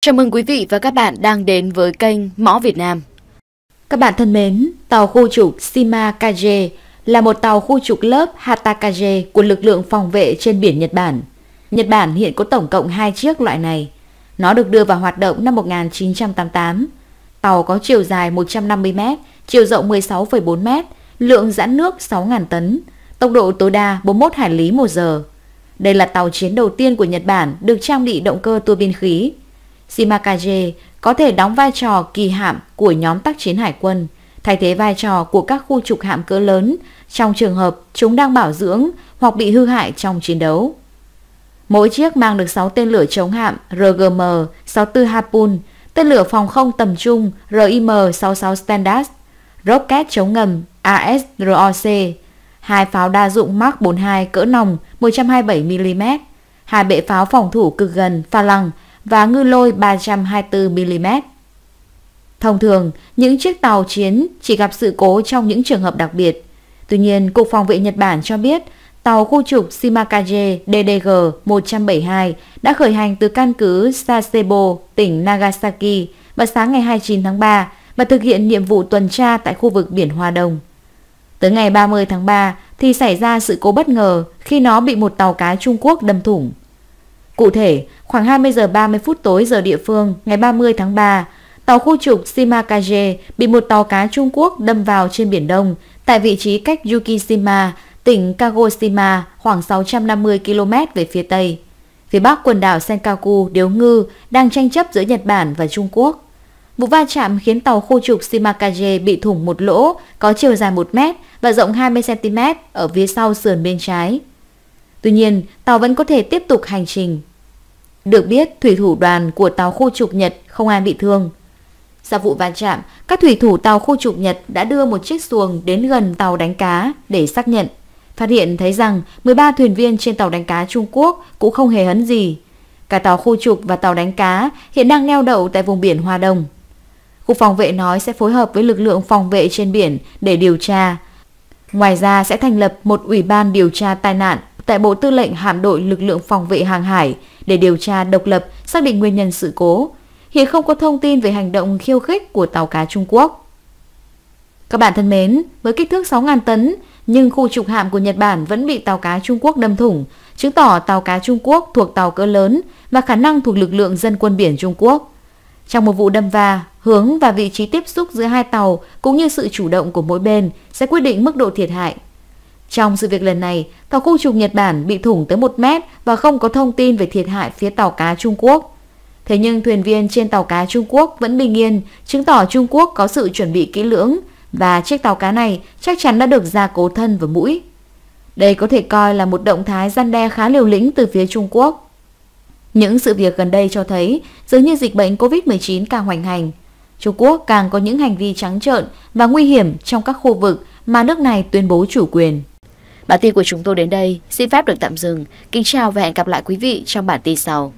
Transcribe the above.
Chào mừng quý vị và các bạn đang đến với kênh Mõ Việt Nam. Các bạn thân mến, tàu khu trục Shimakaje là một tàu khu trục lớp Hatakaje của lực lượng phòng vệ trên biển Nhật Bản. Nhật Bản hiện có tổng cộng 2 chiếc loại này. Nó được đưa vào hoạt động năm 1988. Tàu có chiều dài 150 m, chiều rộng 16,4 m, lượng giãn nước 6.000 tấn, tốc độ tối đa 41 hải lý một giờ. Đây là tàu chiến đầu tiên của Nhật Bản được trang bị động cơ tua bin khí Shimakaze có thể đóng vai trò kỳ hạm của nhóm tác chiến hải quân, thay thế vai trò của các khu trục hạm cỡ lớn trong trường hợp chúng đang bảo dưỡng hoặc bị hư hại trong chiến đấu. Mỗi chiếc mang được 6 tên lửa chống hạm RGM 64 Harpoon, tên lửa phòng không tầm trung RIM-66 Standard, rocket chống ngầm ASROC, hai pháo đa dụng Mark 42 cỡ nòng 127mm, hai bệ pháo phòng thủ cực gần pha lăng và ngư lôi 324mm. Thông thường, những chiếc tàu chiến chỉ gặp sự cố trong những trường hợp đặc biệt. Tuy nhiên, Cục Phòng vệ Nhật Bản cho biết tàu khu trục Shimakaze DDG-172 đã khởi hành từ căn cứ Sasebo, tỉnh Nagasaki vào sáng ngày 29 tháng 3 và thực hiện nhiệm vụ tuần tra tại khu vực biển Hoa Đông. Tới ngày 30 tháng 3 thì xảy ra sự cố bất ngờ khi nó bị một tàu cá Trung Quốc đâm thủng. Cụ thể, khoảng 20 giờ 30 phút tối giờ địa phương ngày 30 tháng 3, tàu khu trục Shimakaze bị một tàu cá Trung Quốc đâm vào trên Biển Đông tại vị trí cách Yukishima, tỉnh Kagoshima khoảng 650 km về phía Tây. Phía Bắc quần đảo Senkaku, Điếu Ngư đang tranh chấp giữa Nhật Bản và Trung Quốc. Vụ va chạm khiến tàu khu trục Shimakaze bị thủng một lỗ có chiều dài 1 mét và rộng 20cm ở phía sau sườn bên trái. Tuy nhiên, tàu vẫn có thể tiếp tục hành trình. Được biết, thủy thủ đoàn của tàu khu trục Nhật không ai bị thương. Sau vụ va chạm, các thủy thủ tàu khu trục Nhật đã đưa một chiếc xuồng đến gần tàu đánh cá để xác nhận. Phát hiện thấy rằng 13 thuyền viên trên tàu đánh cá Trung Quốc cũng không hề hấn gì. Cả tàu khu trục và tàu đánh cá hiện đang neo đậu tại vùng biển Hoa Đông. Cục phòng vệ nói sẽ phối hợp với lực lượng phòng vệ trên biển để điều tra. Ngoài ra sẽ thành lập một ủy ban điều tra tai nạn tại Bộ Tư lệnh Hạm đội Lực lượng Phòng vệ Hàng hải để điều tra độc lập, xác định nguyên nhân sự cố. Hiện không có thông tin về hành động khiêu khích của tàu cá Trung Quốc. Các bạn thân mến, với kích thước 6.000 tấn, nhưng khu trục hạm của Nhật Bản vẫn bị tàu cá Trung Quốc đâm thủng, chứng tỏ tàu cá Trung Quốc thuộc tàu cỡ lớn và khả năng thuộc lực lượng dân quân biển Trung Quốc. Trong một vụ đâm va, hướng và vị trí tiếp xúc giữa hai tàu cũng như sự chủ động của mỗi bên sẽ quyết định mức độ thiệt hại trong sự việc lần này, tàu khu trục Nhật Bản bị thủng tới 1 mét và không có thông tin về thiệt hại phía tàu cá Trung Quốc. Thế nhưng thuyền viên trên tàu cá Trung Quốc vẫn bình yên, chứng tỏ Trung Quốc có sự chuẩn bị kỹ lưỡng và chiếc tàu cá này chắc chắn đã được gia cố thân và mũi. Đây có thể coi là một động thái gian đe khá liều lĩnh từ phía Trung Quốc. Những sự việc gần đây cho thấy dường như dịch bệnh COVID-19 càng hoành hành. Trung Quốc càng có những hành vi trắng trợn và nguy hiểm trong các khu vực mà nước này tuyên bố chủ quyền. Bản tin của chúng tôi đến đây xin phép được tạm dừng. Kính chào và hẹn gặp lại quý vị trong bản tin sau.